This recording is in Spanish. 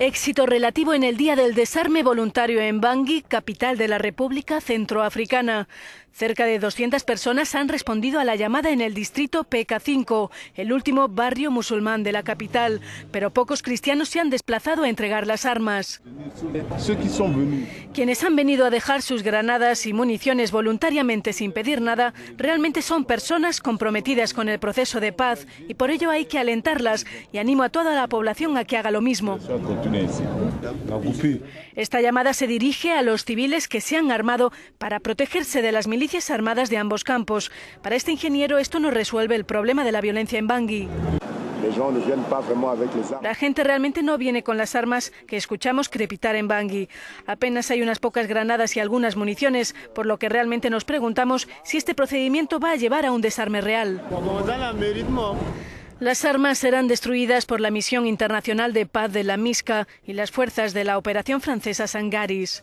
Éxito relativo en el Día del Desarme Voluntario en Bangui, capital de la República Centroafricana. Cerca de 200 personas han respondido a la llamada en el distrito PK5, el último barrio musulmán de la capital, pero pocos cristianos se han desplazado a entregar las armas. Quienes han venido a dejar sus granadas y municiones voluntariamente sin pedir nada, realmente son personas comprometidas con el proceso de paz y por ello hay que alentarlas y animo a toda la población a que haga lo mismo. Esta llamada se dirige a los civiles que se han armado para protegerse de las milicias armadas de ambos campos. Para este ingeniero esto no resuelve el problema de la violencia en Bangui. La gente realmente no viene con las armas que escuchamos crepitar en Bangui. Apenas hay unas pocas granadas y algunas municiones, por lo que realmente nos preguntamos si este procedimiento va a llevar a un desarme real. Las armas serán destruidas por la Misión Internacional de Paz de la MISCA y las fuerzas de la Operación Francesa Sangaris.